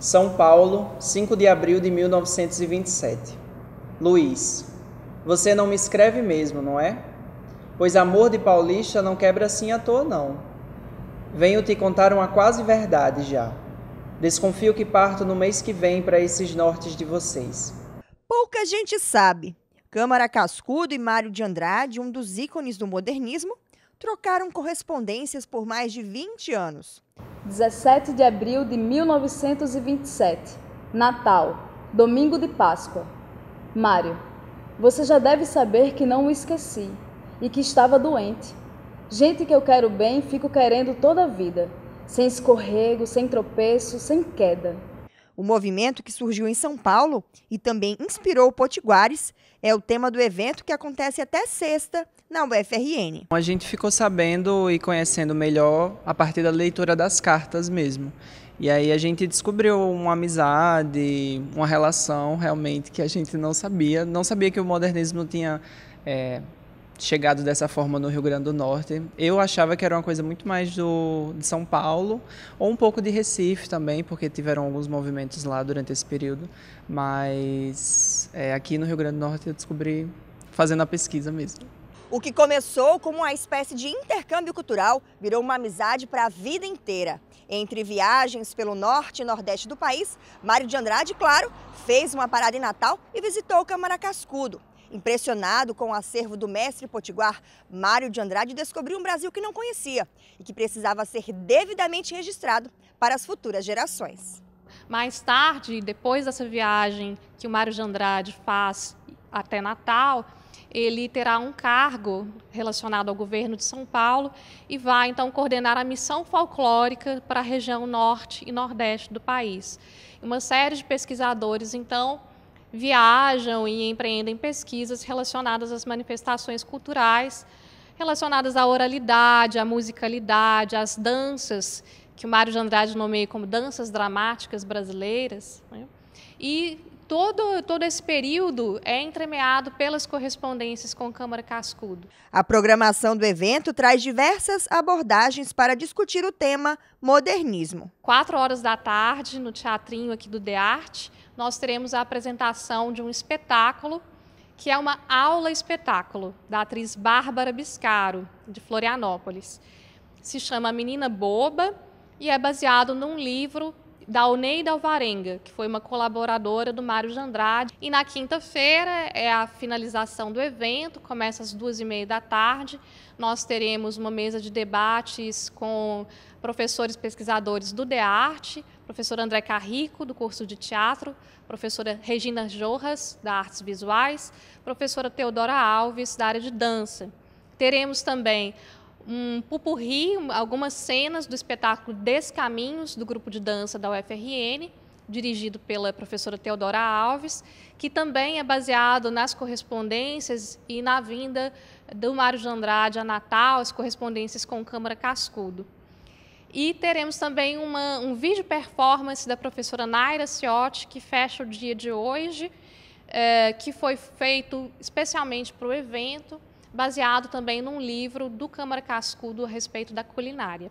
São Paulo, 5 de abril de 1927. Luiz, você não me escreve mesmo, não é? Pois amor de paulista não quebra assim à toa, não. Venho te contar uma quase verdade já. Desconfio que parto no mês que vem para esses nortes de vocês. Pouca gente sabe. Câmara Cascudo e Mário de Andrade, um dos ícones do modernismo, trocaram correspondências por mais de 20 anos. 17 de abril de 1927, Natal, domingo de Páscoa. Mário, você já deve saber que não o esqueci e que estava doente. Gente que eu quero bem, fico querendo toda a vida, sem escorrego, sem tropeço, sem queda. O movimento que surgiu em São Paulo e também inspirou o Potiguares é o tema do evento que acontece até sexta na UFRN. A gente ficou sabendo e conhecendo melhor a partir da leitura das cartas mesmo. E aí a gente descobriu uma amizade, uma relação realmente que a gente não sabia. Não sabia que o modernismo tinha é, chegado dessa forma no Rio Grande do Norte. Eu achava que era uma coisa muito mais do, de São Paulo, ou um pouco de Recife também, porque tiveram alguns movimentos lá durante esse período. Mas é, aqui no Rio Grande do Norte eu descobri fazendo a pesquisa mesmo. O que começou como uma espécie de intercâmbio cultural virou uma amizade para a vida inteira. Entre viagens pelo norte e nordeste do país, Mário de Andrade, claro, fez uma parada em Natal e visitou o Câmara Cascudo. Impressionado com o acervo do mestre potiguar, Mário de Andrade descobriu um Brasil que não conhecia e que precisava ser devidamente registrado para as futuras gerações. Mais tarde, depois dessa viagem que o Mário de Andrade faz até Natal, ele terá um cargo relacionado ao governo de São Paulo e vai então coordenar a missão folclórica para a região norte e nordeste do país. Uma série de pesquisadores então viajam e empreendem pesquisas relacionadas às manifestações culturais, relacionadas à oralidade, à musicalidade, às danças, que o Mário de Andrade nomeia como danças dramáticas brasileiras. Né? E todo, todo esse período é entremeado pelas correspondências com Câmara Cascudo. A programação do evento traz diversas abordagens para discutir o tema modernismo. Quatro horas da tarde, no teatrinho aqui do The Arte, nós teremos a apresentação de um espetáculo, que é uma aula-espetáculo, da atriz Bárbara Biscaro, de Florianópolis. Se chama Menina Boba e é baseado num livro da Oneida Alvarenga, que foi uma colaboradora do Mário de Andrade. E na quinta-feira é a finalização do evento, começa às duas e meia da tarde. Nós teremos uma mesa de debates com professores pesquisadores do DEARTE, professor André Carrico, do curso de teatro, professora Regina Jorras, da Artes Visuais, professora Teodora Alves, da área de dança. Teremos também um pupurri, algumas cenas do espetáculo Descaminhos, do grupo de dança da UFRN, dirigido pela professora Teodora Alves, que também é baseado nas correspondências e na vinda do Mário de Andrade a Natal, as correspondências com Câmara Cascudo. E teremos também uma, um vídeo performance da professora Naira Ciotti, que fecha o dia de hoje, eh, que foi feito especialmente para o evento, baseado também num livro do Câmara Cascudo a respeito da culinária.